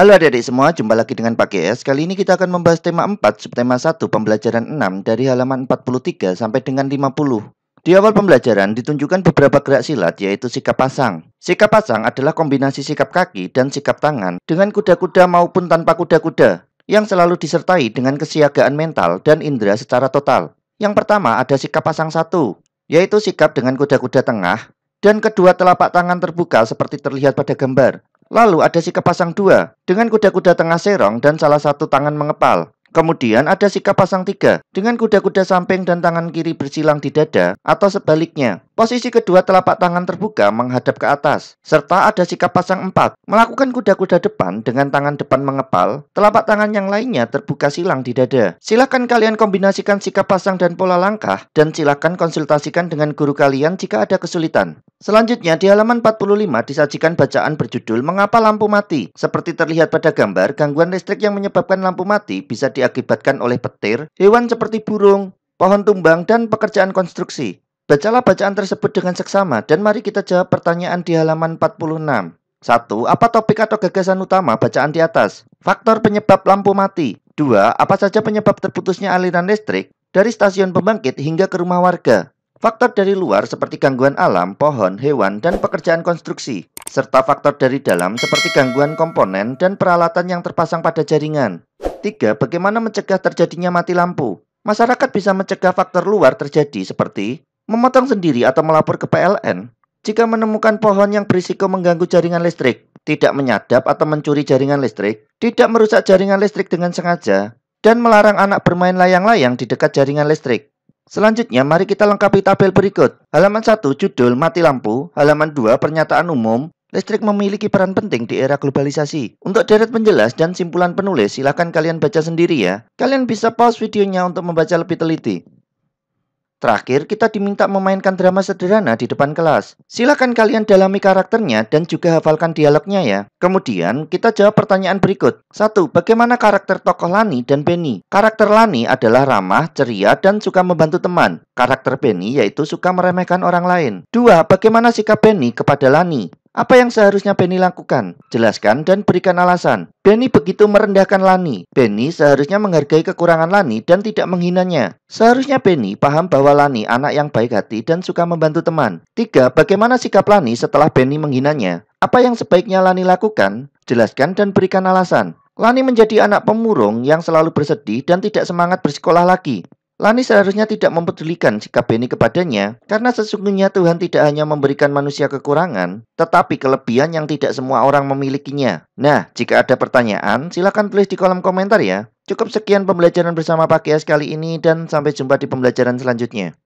Halo adik-adik semua, jumpa lagi dengan Pak GS. Kali ini kita akan membahas tema 4, subtema 1, pembelajaran 6 dari halaman 43 sampai dengan 50. Di awal pembelajaran ditunjukkan beberapa gerak silat yaitu sikap pasang. Sikap pasang adalah kombinasi sikap kaki dan sikap tangan dengan kuda-kuda maupun tanpa kuda-kuda yang selalu disertai dengan kesiagaan mental dan indera secara total. Yang pertama ada sikap pasang 1, yaitu sikap dengan kuda-kuda tengah dan kedua telapak tangan terbuka seperti terlihat pada gambar. Lalu ada sikap pasang dua dengan kuda-kuda tengah serong dan salah satu tangan mengepal. Kemudian ada sikap pasang tiga dengan kuda-kuda samping dan tangan kiri bersilang di dada atau sebaliknya. Posisi kedua telapak tangan terbuka menghadap ke atas, serta ada sikap pasang empat, melakukan kuda-kuda depan dengan tangan depan mengepal, telapak tangan yang lainnya terbuka silang di dada. Silahkan kalian kombinasikan sikap pasang dan pola langkah, dan silahkan konsultasikan dengan guru kalian jika ada kesulitan. Selanjutnya, di halaman 45 disajikan bacaan berjudul Mengapa Lampu Mati? Seperti terlihat pada gambar, gangguan listrik yang menyebabkan lampu mati bisa diakibatkan oleh petir, hewan seperti burung, pohon tumbang, dan pekerjaan konstruksi. Bacalah bacaan tersebut dengan seksama dan mari kita jawab pertanyaan di halaman 46. 1. Apa topik atau gagasan utama bacaan di atas? Faktor penyebab lampu mati. 2. Apa saja penyebab terputusnya aliran listrik dari stasiun pembangkit hingga ke rumah warga? Faktor dari luar seperti gangguan alam, pohon, hewan, dan pekerjaan konstruksi, serta faktor dari dalam seperti gangguan komponen dan peralatan yang terpasang pada jaringan. 3. Bagaimana mencegah terjadinya mati lampu? Masyarakat bisa mencegah faktor luar terjadi seperti Memotong sendiri atau melapor ke PLN jika menemukan pohon yang berisiko mengganggu jaringan listrik, tidak menyadap atau mencuri jaringan listrik, tidak merusak jaringan listrik dengan sengaja, dan melarang anak bermain layang-layang di dekat jaringan listrik. Selanjutnya, mari kita lengkapi tabel berikut. Halaman 1, judul Mati Lampu. Halaman 2, Pernyataan Umum. Listrik memiliki peran penting di era globalisasi. Untuk deret penjelas dan simpulan penulis, silahkan kalian baca sendiri ya. Kalian bisa pause videonya untuk membaca lebih teliti. Terakhir, kita diminta memainkan drama sederhana di depan kelas. Silakan kalian dalami karakternya dan juga hafalkan dialognya ya. Kemudian, kita jawab pertanyaan berikut. 1. Bagaimana karakter tokoh Lani dan Benny? Karakter Lani adalah ramah, ceria, dan suka membantu teman. Karakter Benny yaitu suka meremehkan orang lain. 2. Bagaimana sikap Benny kepada Lani? Apa yang seharusnya Benny lakukan? Jelaskan dan berikan alasan. Benny begitu merendahkan Lani. Benny seharusnya menghargai kekurangan Lani dan tidak menghinanya. Seharusnya Benny paham bahwa Lani anak yang baik hati dan suka membantu teman. 3. Bagaimana sikap Lani setelah Benny menghinanya? Apa yang sebaiknya Lani lakukan? Jelaskan dan berikan alasan. Lani menjadi anak pemurung yang selalu bersedih dan tidak semangat bersekolah lagi. Lani seharusnya tidak mempedulikan sikap Benny kepadanya, karena sesungguhnya Tuhan tidak hanya memberikan manusia kekurangan, tetapi kelebihan yang tidak semua orang memilikinya. Nah, jika ada pertanyaan, silakan tulis di kolom komentar ya. Cukup sekian pembelajaran bersama Pak Kias kali ini dan sampai jumpa di pembelajaran selanjutnya.